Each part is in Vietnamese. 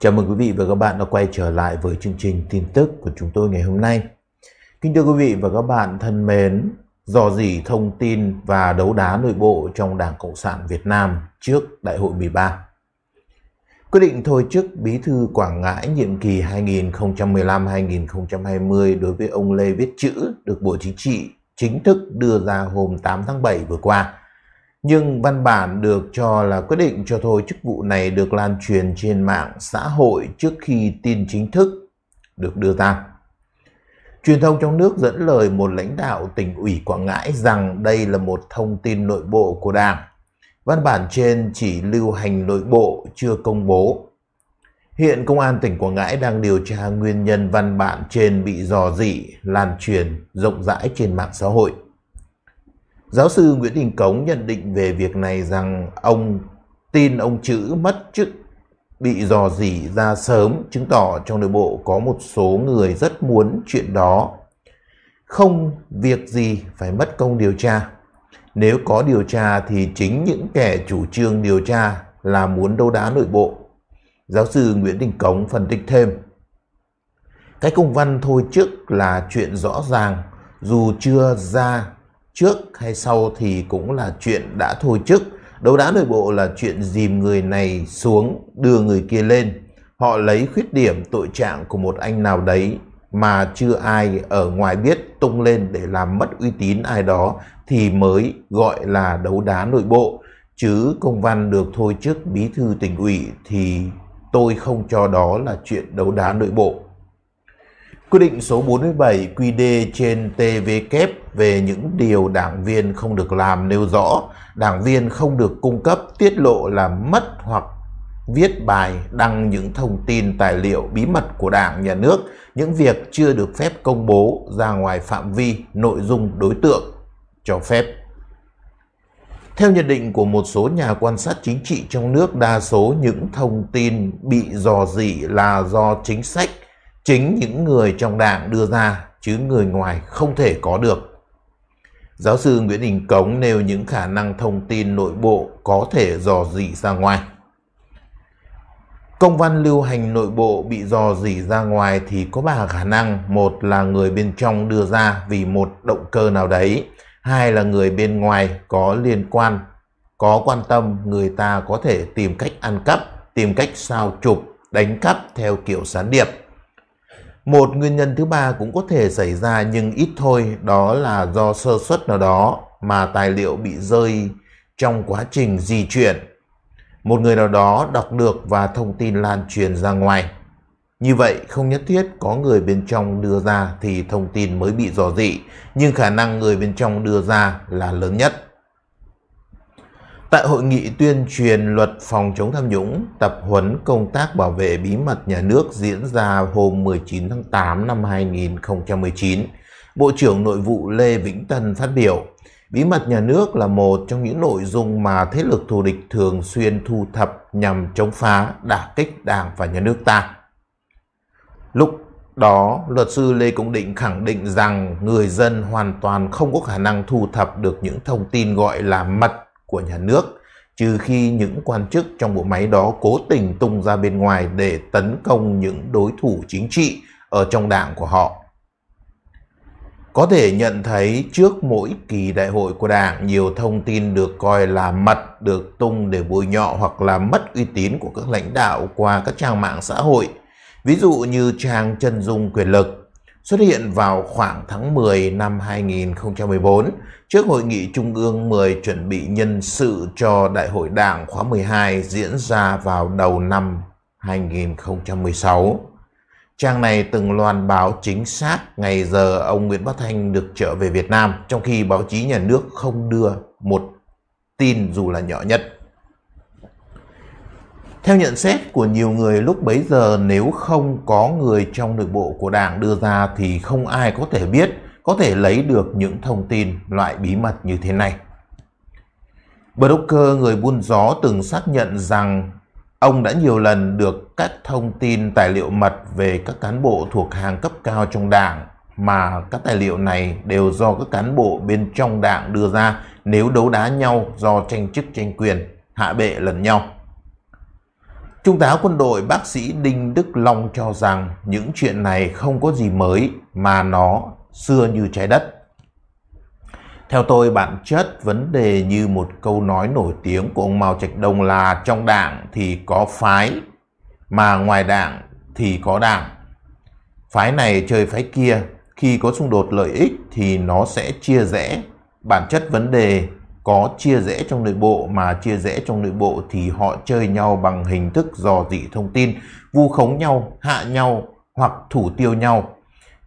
Chào mừng quý vị và các bạn đã quay trở lại với chương trình tin tức của chúng tôi ngày hôm nay. Kính thưa quý vị và các bạn thân mến, dò dỉ thông tin và đấu đá nội bộ trong Đảng Cộng sản Việt Nam trước Đại hội 13. Quyết định thôi chức Bí thư Quảng Ngãi nhiệm kỳ 2015-2020 đối với ông Lê Viết Chữ được Bộ Chính trị chính thức đưa ra hôm 8 tháng 7 vừa qua nhưng văn bản được cho là quyết định cho thôi chức vụ này được lan truyền trên mạng xã hội trước khi tin chính thức được đưa ra. Truyền thông trong nước dẫn lời một lãnh đạo tỉnh ủy Quảng Ngãi rằng đây là một thông tin nội bộ của Đảng. Văn bản trên chỉ lưu hành nội bộ chưa công bố. Hiện Công an tỉnh Quảng Ngãi đang điều tra nguyên nhân văn bản trên bị dò dỉ, lan truyền rộng rãi trên mạng xã hội. Giáo sư Nguyễn Đình Cống nhận định về việc này rằng ông tin ông Chữ mất chức bị dò dỉ ra sớm chứng tỏ trong nội bộ có một số người rất muốn chuyện đó. Không việc gì phải mất công điều tra. Nếu có điều tra thì chính những kẻ chủ trương điều tra là muốn đấu đá nội bộ. Giáo sư Nguyễn Đình Cống phân tích thêm. Cái công văn thôi trước là chuyện rõ ràng, dù chưa ra trước hay sau thì cũng là chuyện đã thôi chức. Đấu đá nội bộ là chuyện dìm người này xuống, đưa người kia lên. Họ lấy khuyết điểm tội trạng của một anh nào đấy mà chưa ai ở ngoài biết tung lên để làm mất uy tín ai đó thì mới gọi là đấu đá nội bộ. Chứ công văn được thôi chức bí thư tỉnh ủy thì tôi không cho đó là chuyện đấu đá nội bộ. Quy định số 47 QD trên TVK về những điều đảng viên không được làm nêu rõ, đảng viên không được cung cấp, tiết lộ là mất hoặc viết bài, đăng những thông tin tài liệu bí mật của đảng, nhà nước, những việc chưa được phép công bố ra ngoài phạm vi, nội dung, đối tượng cho phép. Theo nhận định của một số nhà quan sát chính trị trong nước, đa số những thông tin bị dò dỉ là do chính sách chính những người trong đảng đưa ra chứ người ngoài không thể có được. Giáo sư Nguyễn Đình Cống nêu những khả năng thông tin nội bộ có thể dò dỉ ra ngoài. Công văn lưu hành nội bộ bị dò dỉ ra ngoài thì có ba khả năng. Một là người bên trong đưa ra vì một động cơ nào đấy. Hai là người bên ngoài có liên quan, có quan tâm người ta có thể tìm cách ăn cắp, tìm cách sao chụp, đánh cắp theo kiểu sán điệp. Một nguyên nhân thứ ba cũng có thể xảy ra nhưng ít thôi, đó là do sơ suất nào đó mà tài liệu bị rơi trong quá trình di chuyển. Một người nào đó đọc được và thông tin lan truyền ra ngoài. Như vậy, không nhất thiết có người bên trong đưa ra thì thông tin mới bị dò dị, nhưng khả năng người bên trong đưa ra là lớn nhất. Tại hội nghị tuyên truyền luật phòng chống tham nhũng, tập huấn công tác bảo vệ bí mật nhà nước diễn ra hôm 19 tháng 8 năm 2019, Bộ trưởng Nội vụ Lê Vĩnh Tân phát biểu, bí mật nhà nước là một trong những nội dung mà thế lực thù địch thường xuyên thu thập nhằm chống phá, đả kích đảng và nhà nước ta. Lúc đó, luật sư Lê Công Định khẳng định rằng người dân hoàn toàn không có khả năng thu thập được những thông tin gọi là mật của nhà nước, trừ khi những quan chức trong bộ máy đó cố tình tung ra bên ngoài để tấn công những đối thủ chính trị ở trong đảng của họ. Có thể nhận thấy trước mỗi kỳ đại hội của đảng nhiều thông tin được coi là mật được tung để bôi nhọ hoặc là mất uy tín của các lãnh đạo qua các trang mạng xã hội. Ví dụ như trang chân dung quyền lực xuất hiện vào khoảng tháng 10 năm 2014 trước Hội nghị Trung ương 10 chuẩn bị nhân sự cho Đại hội Đảng khóa 12 diễn ra vào đầu năm 2016. Trang này từng loan báo chính xác ngày giờ ông Nguyễn Bắc Thanh được trở về Việt Nam, trong khi báo chí nhà nước không đưa một tin dù là nhỏ nhất. Theo nhận xét của nhiều người lúc bấy giờ nếu không có người trong nội bộ của đảng đưa ra thì không ai có thể biết, có thể lấy được những thông tin loại bí mật như thế này. Broker người buôn gió từng xác nhận rằng ông đã nhiều lần được các thông tin tài liệu mật về các cán bộ thuộc hàng cấp cao trong đảng mà các tài liệu này đều do các cán bộ bên trong đảng đưa ra nếu đấu đá nhau do tranh chức tranh quyền, hạ bệ lẫn nhau. Trung tá quân đội bác sĩ Đinh Đức Long cho rằng những chuyện này không có gì mới mà nó xưa như trái đất. Theo tôi, bản chất vấn đề như một câu nói nổi tiếng của ông Mao Trạch Đông là trong đảng thì có phái, mà ngoài đảng thì có đảng. Phái này chơi phái kia, khi có xung đột lợi ích thì nó sẽ chia rẽ. Bản chất vấn đề có chia rẽ trong nội bộ mà chia rẽ trong nội bộ thì họ chơi nhau bằng hình thức dò dỉ thông tin, vu khống nhau, hạ nhau hoặc thủ tiêu nhau.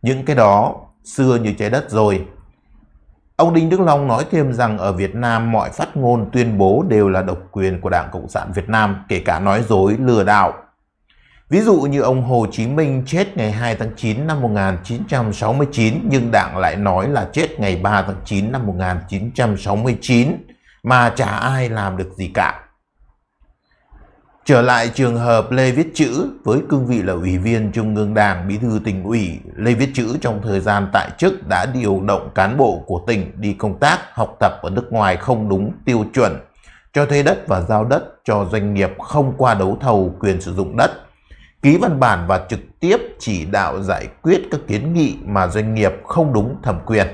Những cái đó xưa như trái đất rồi. Ông Đinh Đức Long nói thêm rằng ở Việt Nam mọi phát ngôn tuyên bố đều là độc quyền của Đảng Cộng sản Việt Nam, kể cả nói dối, lừa đảo, Ví dụ như ông Hồ Chí Minh chết ngày 2 tháng 9 năm 1969 nhưng Đảng lại nói là chết ngày 3 tháng 9 năm 1969 mà chả ai làm được gì cả. Trở lại trường hợp Lê Viết Chữ với cương vị là Ủy viên Trung ương Đảng Bí thư tỉnh ủy, Lê Viết Chữ trong thời gian tại chức đã điều động cán bộ của tỉnh đi công tác, học tập ở nước ngoài không đúng tiêu chuẩn, cho thuê đất và giao đất cho doanh nghiệp không qua đấu thầu quyền sử dụng đất ký văn bản và trực tiếp chỉ đạo giải quyết các kiến nghị mà doanh nghiệp không đúng thẩm quyền.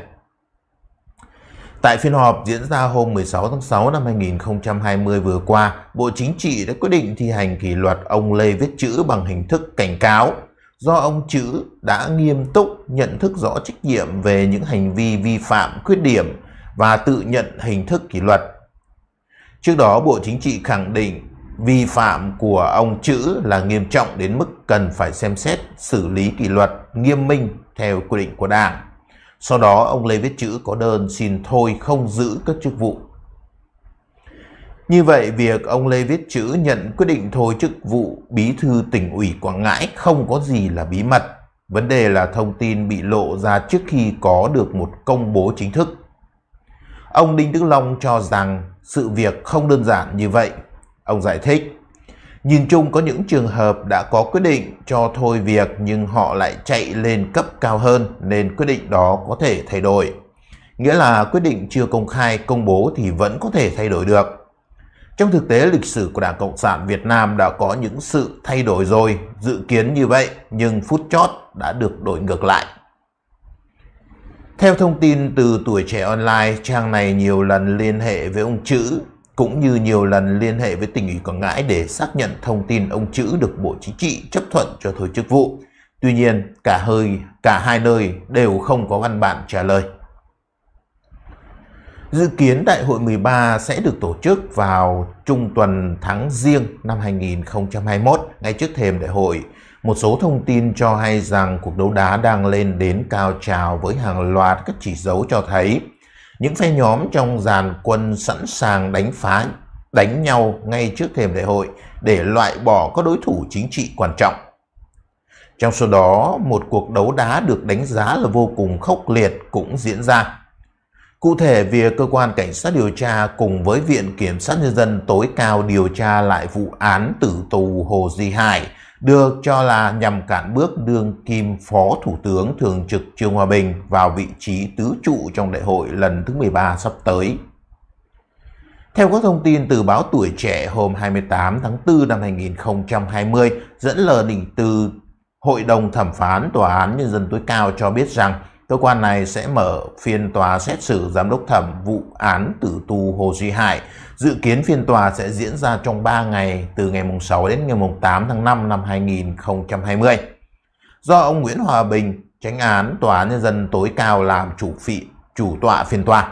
Tại phiên họp diễn ra hôm 16 tháng 6 năm 2020 vừa qua, Bộ Chính trị đã quyết định thi hành kỷ luật ông Lê Viết Chữ bằng hình thức cảnh cáo do ông Chữ đã nghiêm túc nhận thức rõ trách nhiệm về những hành vi vi phạm khuyết điểm và tự nhận hình thức kỷ luật. Trước đó, Bộ Chính trị khẳng định vi phạm của ông chữ là nghiêm trọng đến mức cần phải xem xét xử lý kỷ luật nghiêm minh theo quy định của Đảng. Sau đó ông Lê Viết Chữ có đơn xin thôi không giữ các chức vụ. Như vậy, việc ông Lê Viết Chữ nhận quyết định thôi chức vụ bí thư tỉnh ủy Quảng Ngãi không có gì là bí mật. Vấn đề là thông tin bị lộ ra trước khi có được một công bố chính thức. Ông Đinh Đức Long cho rằng sự việc không đơn giản như vậy Ông giải thích, nhìn chung có những trường hợp đã có quyết định cho thôi việc nhưng họ lại chạy lên cấp cao hơn nên quyết định đó có thể thay đổi. Nghĩa là quyết định chưa công khai công bố thì vẫn có thể thay đổi được. Trong thực tế lịch sử của Đảng Cộng sản Việt Nam đã có những sự thay đổi rồi, dự kiến như vậy nhưng phút chót đã được đổi ngược lại. Theo thông tin từ Tuổi Trẻ Online, trang này nhiều lần liên hệ với ông Chữ cũng như nhiều lần liên hệ với tỉnh ủy Quảng Ngãi để xác nhận thông tin ông Chữ được Bộ Chính trị chấp thuận cho thôi chức vụ. Tuy nhiên, cả hơi cả hai nơi đều không có văn bản trả lời. Dự kiến đại hội 13 sẽ được tổ chức vào trung tuần tháng riêng năm 2021, ngay trước thềm đại hội. Một số thông tin cho hay rằng cuộc đấu đá đang lên đến cao trào với hàng loạt các chỉ dấu cho thấy những phe nhóm trong dàn quân sẵn sàng đánh phá, đánh nhau ngay trước thềm đại hội để loại bỏ các đối thủ chính trị quan trọng. Trong số đó, một cuộc đấu đá được đánh giá là vô cùng khốc liệt cũng diễn ra. Cụ thể, việc cơ quan cảnh sát điều tra cùng với Viện Kiểm sát Nhân dân tối cao điều tra lại vụ án tử tù Hồ Di Hải được cho là nhằm cản bước đương kim Phó Thủ tướng Thường trực Trương Hòa Bình vào vị trí tứ trụ trong đại hội lần thứ 13 sắp tới. Theo các thông tin từ báo Tuổi Trẻ hôm 28 tháng 4 năm 2020, dẫn lời định từ Hội đồng Thẩm phán Tòa án Nhân dân tối cao cho biết rằng Cơ quan này sẽ mở phiên tòa xét xử giám đốc thẩm vụ án tử tù Hồ Duy Hải. Dự kiến phiên tòa sẽ diễn ra trong 3 ngày từ ngày mùng 6 đến ngày mùng 8 tháng 5 năm 2020. Do ông Nguyễn Hòa Bình, tránh án Tòa án Nhân dân tối cao làm chủ phị, chủ tọa phiên tòa.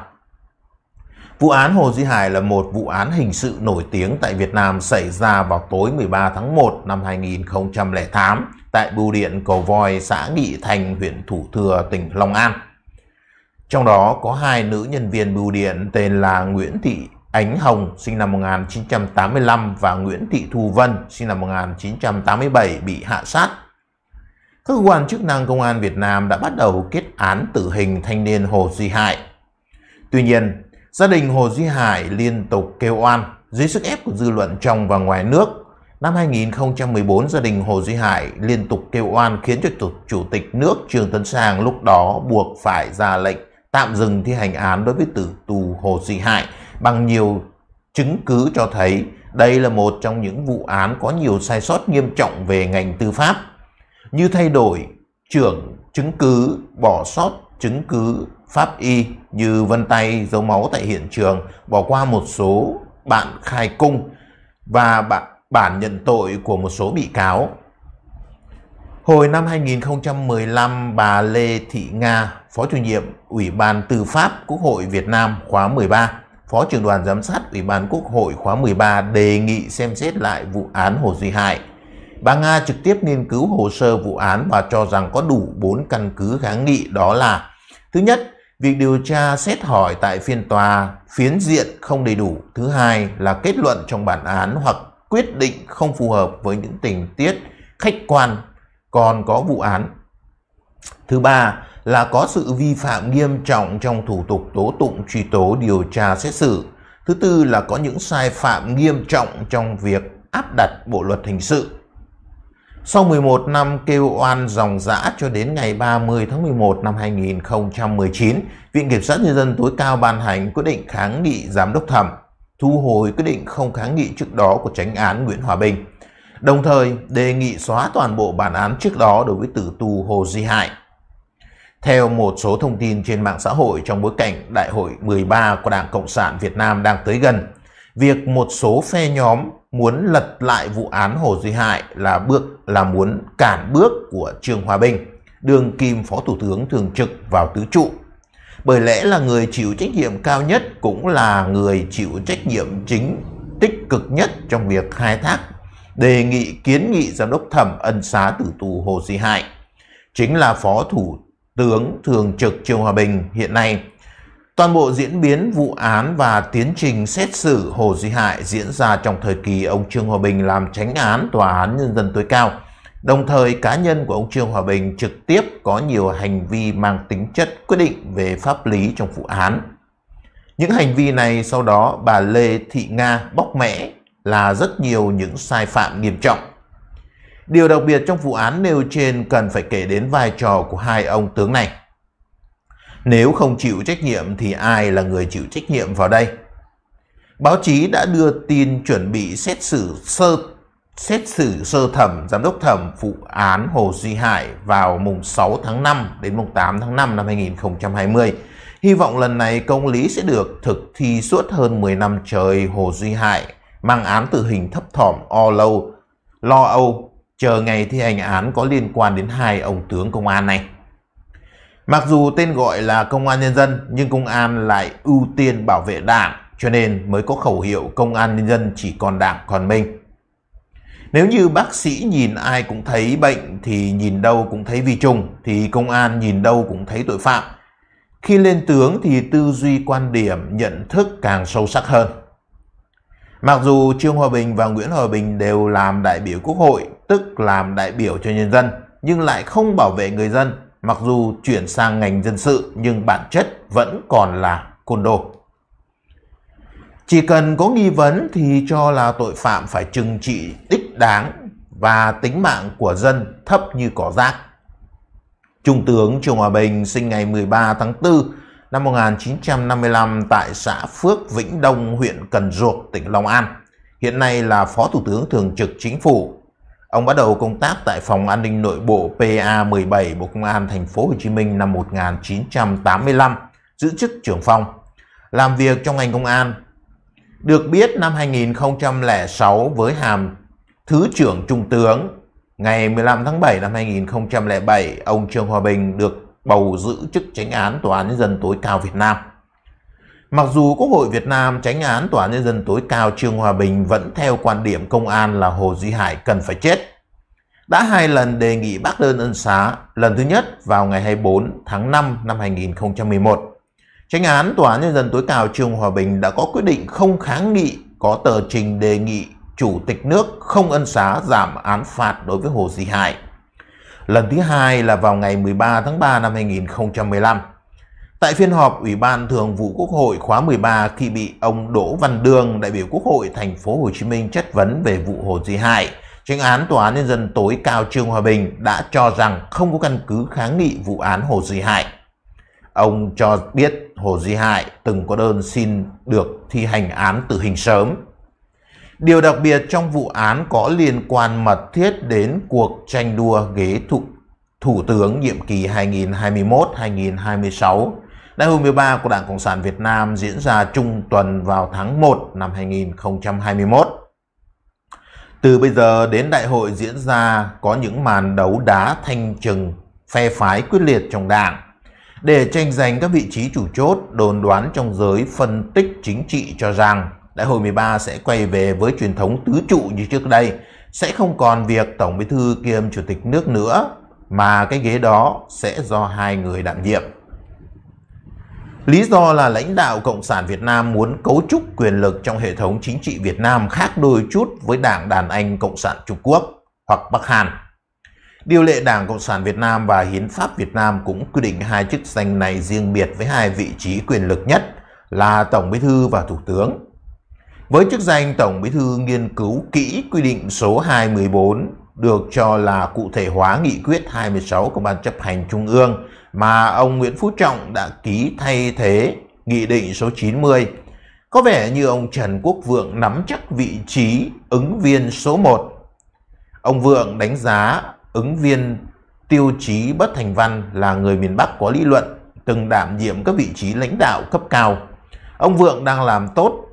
Vụ án Hồ Duy Hải là một vụ án hình sự nổi tiếng tại Việt Nam xảy ra vào tối 13 tháng 1 năm 2008 tại bưu điện Cầu Voi, xã Nghị Thành, huyện Thủ Thừa, tỉnh Long An. Trong đó có hai nữ nhân viên bưu điện tên là Nguyễn Thị Ánh Hồng sinh năm 1985 và Nguyễn Thị Thu Vân sinh năm 1987 bị hạ sát. cơ quan chức năng công an Việt Nam đã bắt đầu kết án tử hình thanh niên Hồ Duy Hải. Tuy nhiên, gia đình Hồ Duy Hải liên tục kêu oan dưới sức ép của dư luận trong và ngoài nước Năm 2014, gia đình Hồ Duy Hải liên tục kêu oan khiến cho Chủ tịch nước Trương Tấn Sang lúc đó buộc phải ra lệnh tạm dừng thi hành án đối với tử tù Hồ Duy Hải bằng nhiều chứng cứ cho thấy đây là một trong những vụ án có nhiều sai sót nghiêm trọng về ngành tư pháp, như thay đổi trưởng chứng cứ, bỏ sót chứng cứ pháp y như vân tay dấu máu tại hiện trường, bỏ qua một số bạn khai cung và bạn bản nhận tội của một số bị cáo. Hồi năm 2015, bà Lê Thị Nga, Phó chủ nhiệm Ủy ban Tư pháp Quốc hội Việt Nam khóa 13, Phó trưởng đoàn giám sát Ủy ban Quốc hội khóa 13 đề nghị xem xét lại vụ án Hồ Duy Hải. Bà Nga trực tiếp nghiên cứu hồ sơ vụ án và cho rằng có đủ 4 căn cứ kháng nghị đó là Thứ nhất, việc điều tra xét hỏi tại phiên tòa phiến diện không đầy đủ. Thứ hai là kết luận trong bản án hoặc quyết định không phù hợp với những tình tiết khách quan còn có vụ án. Thứ ba là có sự vi phạm nghiêm trọng trong thủ tục tố tụng truy tố điều tra xét xử. Thứ tư là có những sai phạm nghiêm trọng trong việc áp đặt bộ luật hình sự. Sau 11 năm kêu oan dòng dã cho đến ngày 30 tháng 11 năm 2019, Viện Kiểm sát Nhân dân tối cao ban hành quyết định kháng nghị giám đốc thẩm thu hồi quyết định không kháng nghị trước đó của tránh án Nguyễn Hòa Bình, đồng thời đề nghị xóa toàn bộ bản án trước đó đối với tử tù Hồ Duy Hải. Theo một số thông tin trên mạng xã hội trong bối cảnh Đại hội 13 của Đảng Cộng sản Việt Nam đang tới gần, việc một số phe nhóm muốn lật lại vụ án Hồ Duy Hải là bước là muốn cản bước của Trương Hòa Bình, đường kim Phó Thủ tướng Thường trực vào tứ trụ bởi lẽ là người chịu trách nhiệm cao nhất cũng là người chịu trách nhiệm chính tích cực nhất trong việc khai thác đề nghị kiến nghị giám đốc thẩm ân xá tử tù Hồ Sĩ hải chính là phó thủ tướng thường trực Triều Hòa Bình hiện nay. Toàn bộ diễn biến vụ án và tiến trình xét xử Hồ Duy hải diễn ra trong thời kỳ ông Trương Hòa Bình làm tránh án Tòa án Nhân dân tối cao. Đồng thời cá nhân của ông Trương Hòa Bình trực tiếp có nhiều hành vi mang tính chất quyết định về pháp lý trong vụ án. Những hành vi này sau đó bà Lê Thị Nga bóc mẽ là rất nhiều những sai phạm nghiêm trọng. Điều đặc biệt trong vụ án nêu trên cần phải kể đến vai trò của hai ông tướng này. Nếu không chịu trách nhiệm thì ai là người chịu trách nhiệm vào đây? Báo chí đã đưa tin chuẩn bị xét xử sơ xét xử sơ thẩm giám đốc thẩm vụ án Hồ Duy Hải vào mùng 6 tháng 5 đến mùng 8 tháng 5 năm 2020. Hy vọng lần này công lý sẽ được thực thi suốt hơn 10 năm trời Hồ Duy Hải mang án tử hình thấp thỏm o lâu, lo âu, chờ ngày thi hành án có liên quan đến hai ông tướng công an này. Mặc dù tên gọi là công an nhân dân nhưng công an lại ưu tiên bảo vệ đảng cho nên mới có khẩu hiệu công an nhân dân chỉ còn đảng còn mình. Nếu như bác sĩ nhìn ai cũng thấy bệnh thì nhìn đâu cũng thấy vi trùng, thì công an nhìn đâu cũng thấy tội phạm. Khi lên tướng thì tư duy quan điểm, nhận thức càng sâu sắc hơn. Mặc dù Trương Hòa Bình và Nguyễn Hòa Bình đều làm đại biểu quốc hội, tức làm đại biểu cho nhân dân, nhưng lại không bảo vệ người dân, mặc dù chuyển sang ngành dân sự nhưng bản chất vẫn còn là côn đồ. Chỉ cần có nghi vấn thì cho là tội phạm phải trừng trị đích đáng và tính mạng của dân thấp như cỏ rác. Trung tướng Trung Hòa Bình sinh ngày 13 tháng 4 năm 1955 tại xã Phước Vĩnh Đông, huyện Cần Duộc, tỉnh Long An. Hiện nay là Phó Thủ tướng Thường trực Chính phủ. Ông bắt đầu công tác tại Phòng An ninh Nội bộ PA17 Bộ Công an thành phố Hồ Chí Minh năm 1985, giữ chức trưởng phòng, làm việc trong ngành công an. Được biết năm 2006 với hàm Thứ trưởng Trung tướng. Ngày 15 tháng 7 năm 2007, ông Trương Hòa Bình được bầu giữ chức tránh án Tòa án Nhân dân tối cao Việt Nam. Mặc dù Quốc hội Việt Nam tránh án Tòa án Nhân dân tối cao Trương Hòa Bình vẫn theo quan điểm công an là Hồ Duy Hải cần phải chết. Đã hai lần đề nghị bác đơn ân xá, lần thứ nhất vào ngày 24 tháng 5 năm 2011. Tránh án Tòa án Nhân dân tối cao Trương Hòa Bình đã có quyết định không kháng nghị có tờ trình đề nghị Chủ tịch nước không ân xá giảm án phạt đối với Hồ Sĩ Hải. Lần thứ hai là vào ngày 13 tháng 3 năm 2015. Tại phiên họp Ủy ban Thường vụ Quốc hội khóa 13 khi bị ông Đỗ Văn Đường đại biểu Quốc hội thành phố Hồ Chí Minh chất vấn về vụ Hồ Duy Hải, tranh án tòa án nhân dân tối cao Trương Hòa Bình đã cho rằng không có căn cứ kháng nghị vụ án Hồ Duy Hải. Ông cho biết Hồ Duy Hải từng có đơn xin được thi hành án tử hình sớm Điều đặc biệt trong vụ án có liên quan mật thiết đến cuộc tranh đua ghế thủ, thủ tướng nhiệm kỳ 2021-2026. Đại hội 13 của Đảng Cộng sản Việt Nam diễn ra trung tuần vào tháng 1 năm 2021. Từ bây giờ đến đại hội diễn ra có những màn đấu đá thanh trừng, phe phái quyết liệt trong đảng. Để tranh giành các vị trí chủ chốt, đồn đoán trong giới phân tích chính trị cho rằng Đại hội 13 sẽ quay về với truyền thống tứ trụ như trước đây, sẽ không còn việc Tổng Bí thư kiêm Chủ tịch nước nữa, mà cái ghế đó sẽ do hai người đảm nhiệm. Lý do là lãnh đạo Cộng sản Việt Nam muốn cấu trúc quyền lực trong hệ thống chính trị Việt Nam khác đôi chút với đảng đàn anh Cộng sản Trung Quốc hoặc Bắc Hàn. Điều lệ Đảng Cộng sản Việt Nam và Hiến pháp Việt Nam cũng quy định hai chức danh này riêng biệt với hai vị trí quyền lực nhất là Tổng Bí thư và Thủ tướng với chức danh Tổng Bí thư nghiên cứu kỹ quy định số 214 được cho là cụ thể hóa nghị quyết 26 của Ban chấp hành Trung ương mà ông Nguyễn Phú Trọng đã ký thay thế nghị định số 90. Có vẻ như ông Trần Quốc Vượng nắm chắc vị trí ứng viên số 1. Ông Vượng đánh giá ứng viên tiêu chí bất thành văn là người miền Bắc có lý luận, từng đảm nhiệm các vị trí lãnh đạo cấp cao. Ông Vượng đang làm tốt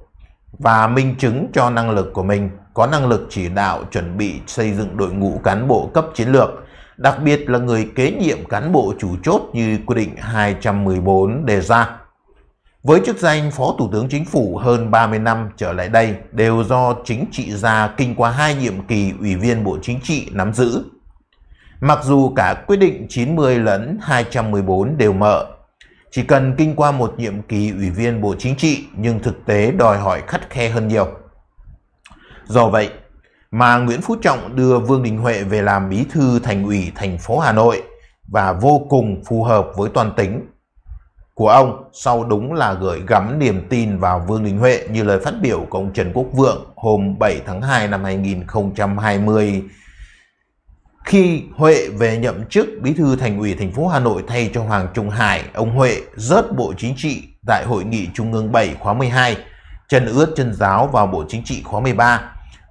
và minh chứng cho năng lực của mình, có năng lực chỉ đạo chuẩn bị xây dựng đội ngũ cán bộ cấp chiến lược, đặc biệt là người kế nhiệm cán bộ chủ chốt như quy định 214 đề ra. Với chức danh Phó Thủ tướng Chính phủ hơn 30 năm trở lại đây đều do chính trị gia kinh qua hai nhiệm kỳ Ủy viên Bộ Chính trị nắm giữ. Mặc dù cả quyết định 90 lẫn 214 đều mở, chỉ cần kinh qua một nhiệm kỳ ủy viên Bộ Chính trị nhưng thực tế đòi hỏi khắt khe hơn nhiều. Do vậy, mà Nguyễn Phú Trọng đưa Vương Đình Huệ về làm bí thư thành ủy thành phố Hà Nội và vô cùng phù hợp với toàn tính của ông sau đúng là gửi gắm niềm tin vào Vương Đình Huệ như lời phát biểu của ông Trần Quốc Vượng hôm 7 tháng 2 năm 2020 khi Huệ về nhậm chức bí thư thành ủy thành phố Hà Nội thay cho Hoàng Trung Hải, ông Huệ rớt Bộ Chính trị tại Hội nghị Trung ương 7 khóa 12, chân ướt chân giáo vào Bộ Chính trị khóa 13.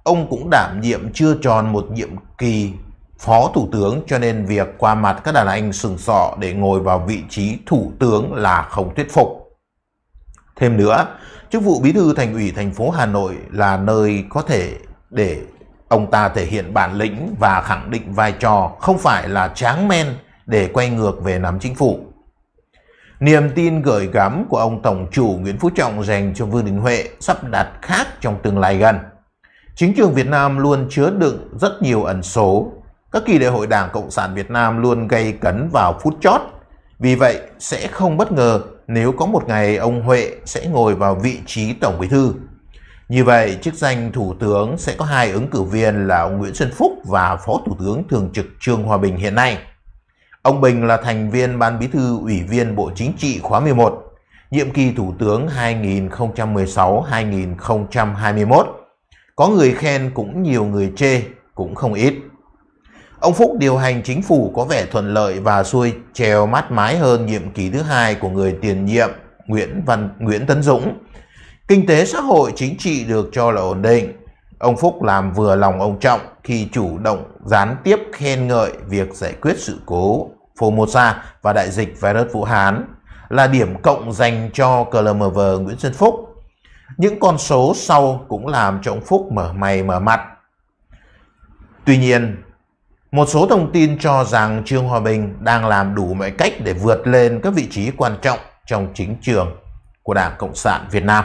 Ông cũng đảm nhiệm chưa tròn một nhiệm kỳ phó thủ tướng cho nên việc qua mặt các đàn anh sừng sọ để ngồi vào vị trí thủ tướng là không thuyết phục. Thêm nữa, chức vụ bí thư thành ủy thành phố Hà Nội là nơi có thể để Ông ta thể hiện bản lĩnh và khẳng định vai trò không phải là tráng men để quay ngược về nắm chính phủ. Niềm tin gửi gắm của ông Tổng chủ Nguyễn Phú Trọng dành cho Vương Đình Huệ sắp đặt khác trong tương lai gần. Chính trường Việt Nam luôn chứa đựng rất nhiều ẩn số. Các kỳ đại hội Đảng Cộng sản Việt Nam luôn gây cấn vào phút chót. Vì vậy, sẽ không bất ngờ nếu có một ngày ông Huệ sẽ ngồi vào vị trí Tổng Bí Thư. Như vậy, chức danh Thủ tướng sẽ có hai ứng cử viên là ông Nguyễn Xuân Phúc và Phó Thủ tướng Thường trực Trương Hòa Bình hiện nay. Ông Bình là thành viên Ban Bí thư Ủy viên Bộ Chính trị khóa 11, nhiệm kỳ Thủ tướng 2016-2021. Có người khen cũng nhiều người chê, cũng không ít. Ông Phúc điều hành chính phủ có vẻ thuận lợi và xuôi trèo mát mái hơn nhiệm kỳ thứ hai của người tiền nhiệm Nguyễn Văn Nguyễn Tấn Dũng Kinh tế xã hội chính trị được cho là ổn định. Ông Phúc làm vừa lòng ông Trọng khi chủ động gián tiếp khen ngợi việc giải quyết sự cố Formosa và đại dịch virus Vũ Hán là điểm cộng dành cho CLMV Nguyễn Xuân Phúc. Những con số sau cũng làm cho ông Phúc mở mày mở mặt. Tuy nhiên, một số thông tin cho rằng Trương Hòa Bình đang làm đủ mọi cách để vượt lên các vị trí quan trọng trong chính trường của Đảng Cộng sản Việt Nam.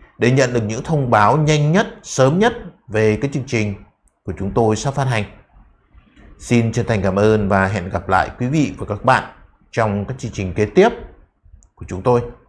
để nhận được những thông báo nhanh nhất, sớm nhất về cái chương trình của chúng tôi sắp phát hành. Xin chân thành cảm ơn và hẹn gặp lại quý vị và các bạn trong các chương trình kế tiếp của chúng tôi.